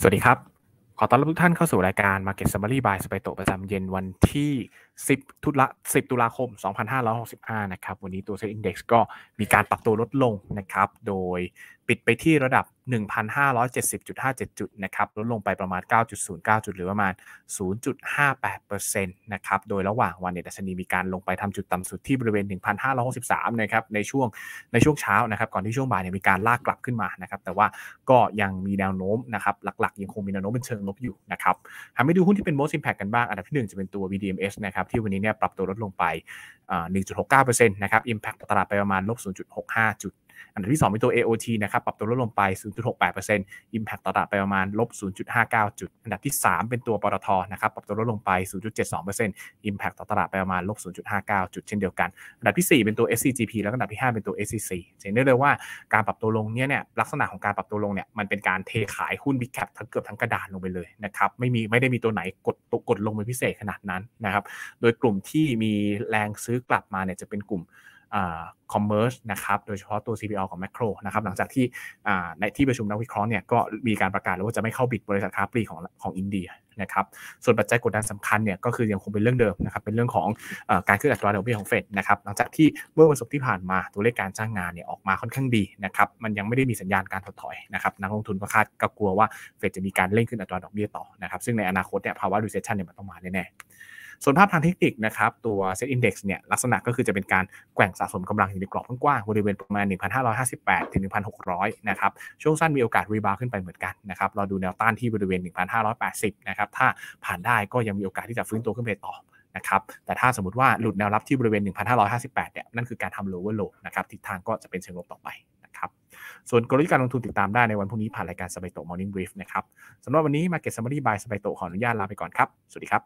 สวัสดีครับ ขอต้อนรับทุกท่านเข้าสู่รายการ Market Summary by s p ปโตประจำเย็นวันที่10ตุลา10 ตุลาคม 2565 นะครับ วันนี้ตัวเซ็นดี x ก็มีการปรับตัวลดลงนะครับ โดยปิดไปที่ระดับ 1,570.57 จุดนะครับ ลดลงไปประมาณ 9.09 จุดหรือประมาณ 0.58%นะครับ โดยระหว่างวันเนี่ยดัชนีมีการลงไปทำจุดต่ำสุดที่บริเวณ 1,563 นะครับ ในช่วงในช่วงเช้านะครับ ก่อนที่ช่วงบ่ายเนี่ยมีการลากกลับขึ้นมานะครับ แต่ว่าก็ยังมีแนวโน้มนะครับ หลักๆยังคงมีแนวโน้มเป็นเชิงลบอยู่นะครับหากไปดูหุ้นที่เป็น most impact กันบ้าง อันดับที่1จะเป็นตัว VDMS นะครับ ที่วันนี้เนี่ยปรับตัวลดลงไป 1.69%นะครับ impact ตลาดไปประมาณลบ0.65จุดอันดับที่ 2 เป็นตัว AOT นะครับปรับตัวลดลงไป 0.68%อิมแพคต่อตลาดไปประมาณลบ0.59จุด อันดับที่ 3 เป็นตัวปตท นะครับปรับตัวลดลงไป 0.72%อิมแพคต่อตลาดไปประมาณลบ0.59จุดเช่นเดียวกันอันดับที่ 4 เป็นตัว SCGP แล้วก็อันดับที่ 5 เป็นตัว SCC เห็นได้เลยว่าการปรับตัวลงเนี่ยเนี่ยลักษณะของการปรับตัวลงเนี่ยมันเป็นการเทขายหุ้นบิ๊กแคปทั้งเกือบทั้งกระดานลงไปเลยนะครับไม่มีไม่ได้มีตัวไหนกดตกดลงเป็นพิเศษขนาดนั้นนะครับโดยกลุ่มที่มีแรงซื้อกลับมาเนี่ยจะเป็นกลุ่มคอมเมอร์สนะครับ โดยเฉพาะตัว CPO ของมคโครนะครับ หลังจากที่ในที่ประชุมนักวิเคราะห์เนี่ยก็มีการประกาศ แล้วว่าจะไม่เข้าบิดบริษัทคาปลีของของอินเดียนะครับ ส่วนปัจจัยกดดันสำคัญเนี่ยก็คือยังคงเป็นเรื่องเดิมนะครับ เป็นเรื่องของอการขึ้นอัตราดอกเบี้ยของเฟดนะครับ หลังจากที่เมื่อวันศุกร์ที่ผ่านมาตัวเลขการจ้างงานเนี่ยออกมาค่อนข้างดีนะครับ มันยังไม่ได้มีสัญญาณการถดถอยนะครับ นักลงทุนก็คาดก็กลัวว่าเฟดจะมีการเร่งขึ้นอัตราดอกเบี้ยต่อนะครับ ซึ่งในอนาคตเนี่ยภาวะดูเซชันเนี่ยมันต้องมาแน่ๆส่วนภาพทางเทคนิคนะครับตัวเซ็ตอินดี x เนี่ยลักษณะก็คือจะเป็นการแกว่งสะสมกำลังอยู่ในกรอบกว้างบริเวณประมาณ 1,558ถึง1,600นะครับช่วงสั้นมีโอกาสรีบาวขึ้นไปเหมือนกันนะครับเราดูแนวต้านที่บริเวณ 1,580นะครับถ้าผ่านได้ก็ยังมีโอกาสที่จะฟื้นตัวขึ้นไปต่อนะครับแต่ถ้าสมมติว่าหลุดแนวรับที่บริเวณ 1,558เนี่ยนั่นคือการทำ lower low นะครับทิศทางก็จะเป็นเชิงลบต่อไปนะครับส่วนกลยุทธการลงทุนติดตามได้ในวันพรุ่งนี้ผ่านรายการสบายโต Morning Brief นะครับสำหรับวันนี้ Market Summary by สบายโตขออนุญาตลาไปก่อนครับสวัสดีครับ